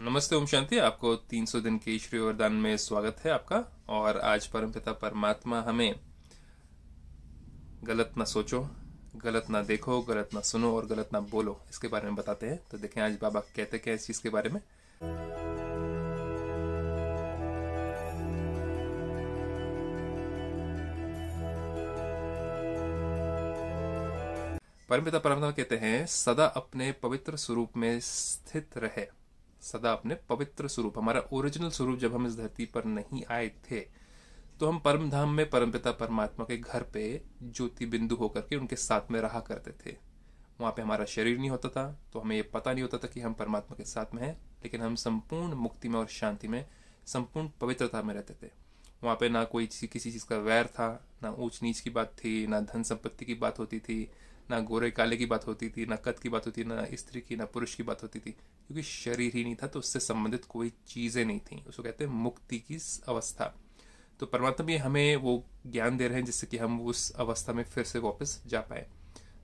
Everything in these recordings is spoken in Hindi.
नमस्ते ओम शांति आपको 300 दिन के श्री वरदान में स्वागत है आपका और आज परमपिता परमात्मा हमें गलत ना सोचो गलत ना देखो गलत ना सुनो और गलत ना बोलो इसके बारे में बताते हैं तो देखें आज बाबा कहते क्या इस चीज़ के बारे में परमपिता परमात्मा कहते हैं सदा अपने पवित्र स्वरूप में स्थित रहे सदा अपने पवित्र स्वरूप हमारा ओरिजिनल स्वरूप जब हम इस धरती पर नहीं आए थे तो हम परम धाम में परमपिता परमात्मा के घर पे ज्योति बिंदु होकर के उनके साथ में रहा करते थे वहां पे हमारा शरीर नहीं होता था तो हमें ये पता नहीं होता था कि हम परमात्मा के साथ में हैं लेकिन हम संपूर्ण मुक्ति में और शांति में संपूर्ण पवित्रता में रहते थे वहां पे ना कोई किसी चीज़ का वैर था ना ऊंच नीच की बात थी ना धन संपत्ति की बात होती थी ना गोरे काले की बात होती थी ना कद की बात होती ना स्त्री की ना पुरुष की बात होती थी क्योंकि शरीर ही नहीं था तो उससे संबंधित कोई चीज़ें नहीं थी उसको कहते हैं मुक्ति की अवस्था तो परमात्मा भी हमें वो ज्ञान दे रहे हैं जिससे कि हम उस अवस्था में फिर से वापस जा पाए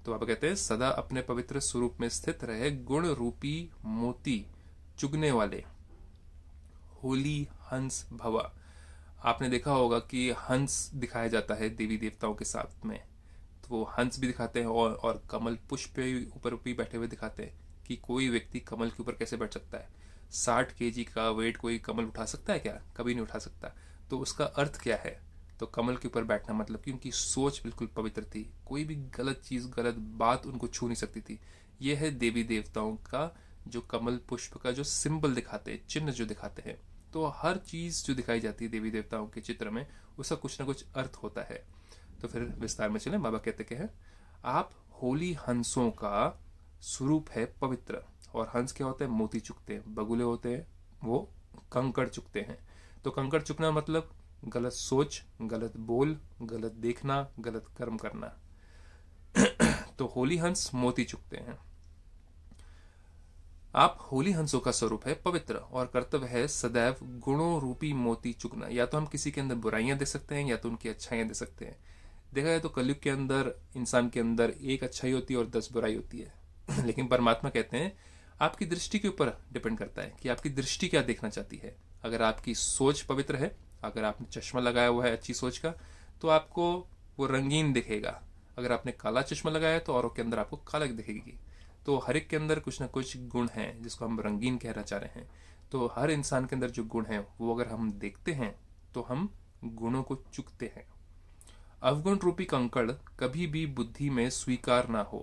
तो आप कहते हैं सदा अपने पवित्र स्वरूप में स्थित रहे गुण रूपी मोती चुगने वाले होली हंस भवा आपने देखा होगा कि हंस दिखाया जाता है देवी देवताओं के साथ में तो वो हंस भी दिखाते हैं और और कमल पुष्प पे ऊपर भी बैठे हुए दिखाते हैं कि कोई व्यक्ति कमल के ऊपर कैसे बैठ सकता है साठ के का वेट कोई कमल उठा सकता है क्या कभी नहीं उठा सकता तो उसका अर्थ क्या है तो कमल के ऊपर बैठना मतलब कि उनकी सोच बिल्कुल पवित्र थी कोई भी गलत चीज़ गलत बात उनको छू नहीं सकती थी यह है देवी देवताओं का जो कमल पुष्प का जो सिंबल दिखाते हैं चिन्ह जो दिखाते हैं तो हर चीज़ जो दिखाई जाती है देवी देवताओं के चित्र में उसका कुछ ना कुछ अर्थ होता है तो फिर विस्तार में चले बाबा कहते क्या है आप होली हंसों का स्वरूप है पवित्र और हंस क्या होते हैं मोती चुकते हैं बगुले होते हैं वो कंकड़ चुकते हैं तो कंकड़ चुकना मतलब गलत सोच गलत बोल गलत देखना गलत कर्म करना तो होली हंस मोती चुकते हैं आप होली हंसों का स्वरूप है पवित्र और कर्तव्य है सदैव गुणों रूपी मोती चुकना या तो हम किसी के अंदर बुराइयां दे सकते हैं या तो उनकी अच्छाइयां दे सकते हैं देखा जाए तो कलयुग के अंदर इंसान के अंदर एक अच्छाई होती है और दस बुराई होती है लेकिन परमात्मा कहते हैं आपकी दृष्टि के ऊपर डिपेंड करता है कि आपकी दृष्टि क्या देखना चाहती है अगर आपकी सोच पवित्र है अगर आपने चश्मा लगाया हुआ है अच्छी सोच का तो आपको वो रंगीन दिखेगा अगर आपने काला चश्मा लगाया तो औरों के अंदर आपको काला दिखेगी तो हर एक के अंदर कुछ ना कुछ गुण हैं जिसको हम रंगीन कहना चाह रहे हैं तो हर इंसान के अंदर जो गुण है वो अगर हम देखते हैं तो हम गुणों को चुकते हैं अवगुण रूपी कंकड़ कभी भी बुद्धि में स्वीकार ना हो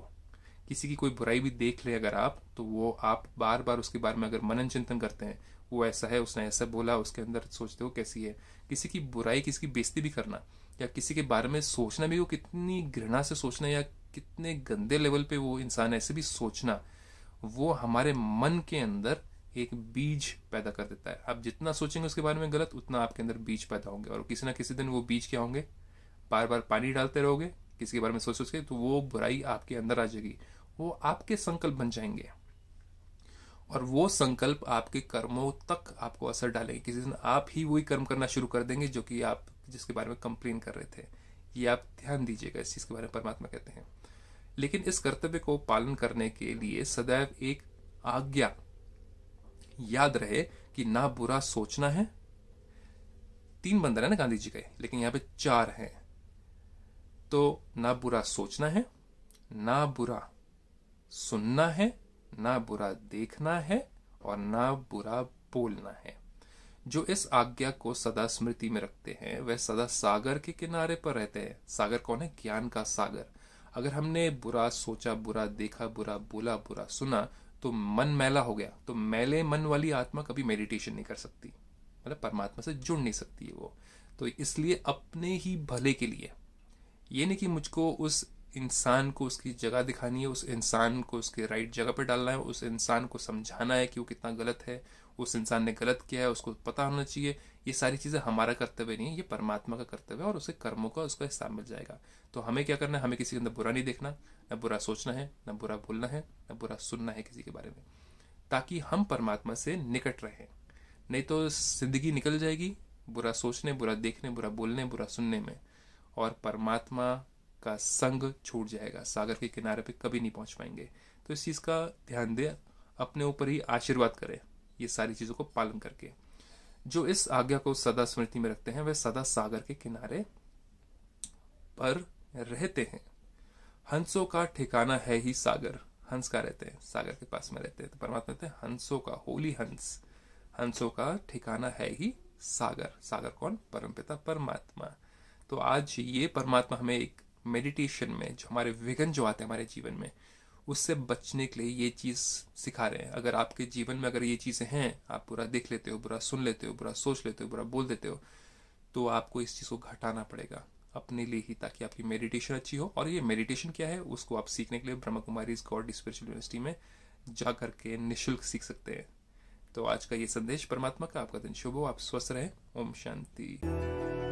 किसी की कोई बुराई भी देख ले अगर आप तो वो आप बार बार उसके बारे में अगर मनन चिंतन करते हैं वो ऐसा है उसने ऐसा बोला उसके अंदर सोचते हो कैसी है किसी की बुराई किसी की बेइज्जती भी करना या किसी के बारे में सोचना भी वो कितनी घृणा से सोचना या कितने गंदे लेवल पे वो इंसान ऐसे भी सोचना वो हमारे मन के अंदर एक बीज पैदा कर देता है आप जितना सोचेंगे उसके बारे में गलत उतना आपके अंदर बीज पैदा होंगे और किसी ना किसी दिन वो बीज क्या होंगे बार बार पानी डालते रहोगे किसी के बारे में सोच सोच के तो वो बुराई आपके अंदर आ जाएगी वो आपके संकल्प बन जाएंगे और वो संकल्प आपके कर्मों तक आपको असर डालेंगे किसी दिन आप ही वही कर्म करना शुरू कर देंगे जो कि आप जिसके बारे में कंप्लेन कर रहे थे ये आप ध्यान दीजिएगा इस चीज़ के बारे में परमात्मा कहते हैं लेकिन इस कर्तव्य को पालन करने के लिए सदैव एक आज्ञा याद रहे कि ना बुरा सोचना है तीन बंदर है ना गांधी जी के लेकिन यहाँ पे चार हैं तो ना बुरा सोचना है ना बुरा सुनना है ना बुरा देखना है और ना बुरा बोलना है जो इस आज्ञा को सदा स्मृति में रखते हैं वह सदा सागर के किनारे पर रहते हैं सागर कौन है ज्ञान का सागर अगर हमने बुरा सोचा बुरा देखा बुरा बोला बुरा सुना तो मन मैला हो गया तो मैले मन वाली आत्मा कभी मेडिटेशन नहीं कर सकती मतलब परमात्मा से जुड़ नहीं सकती है वो तो इसलिए अपने ही भले के लिए ये नहीं कि मुझको उस इंसान को उसकी जगह दिखानी है उस इंसान को उसके राइट जगह पर डालना है उस इंसान को समझाना है कि वो कितना गलत है उस इंसान ने गलत किया है उसको पता होना चाहिए ये सारी चीज़ें हमारा कर्तव्य नहीं है ये परमात्मा का कर्तव्य है और उसके कर्मों का उसका हिस्सा मिल जाएगा तो हमें क्या करना है हमें किसी के अंदर बुरा नहीं देखना ना बुरा सोचना है ना बुरा बोलना है ना बुरा सुनना है किसी के बारे में ताकि हम परमात्मा से निकट रहें नहीं तो जिंदगी निकल जाएगी बुरा सोचने बुरा देखने बुरा बोलने बुरा सुनने में और परमात्मा का संग छूट जाएगा सागर के किनारे पे कभी नहीं पहुंच पाएंगे तो इस चीज़ का ध्यान दे अपने ऊपर ही आशीर्वाद करें ये सारी चीज़ों को पालन करके जो इस आज्ञा को सदा स्मृति में रखते हैं वह सदा सागर के किनारे पर रहते हैं हंसों का ठिकाना है ही सागर हंस का रहते हैं सागर के पास में रहते हैं तो परमात्मा कहते हैं हंसों का होली हंस हंसों का ठिकाना है ही सागर सागर कौन परमपिता परमात्मा तो आज ये परमात्मा हमें एक मेडिटेशन में जो हमारे विघन जो आते हैं हमारे जीवन में उससे बचने के लिए ये चीज़ सिखा रहे हैं अगर आपके जीवन में अगर ये चीज़ें हैं आप बुरा देख लेते हो बुरा सुन लेते हो बुरा सोच लेते हो बुरा बोल देते हो तो आपको इस चीज़ को घटाना पड़ेगा अपने लिए ही ताकि आपकी मेडिटेशन अच्छी हो और ये मेडिटेशन क्या है उसको आप सीखने के लिए ब्रह्म कुमारी गॉड स्पिरिचुअल यूनिवर्सिटी में जा करके निःशुल्क सीख सकते हैं तो आज का ये संदेश परमात्मा का आपका दिन शुभ हो आप स्वस्थ रहें ओम शांति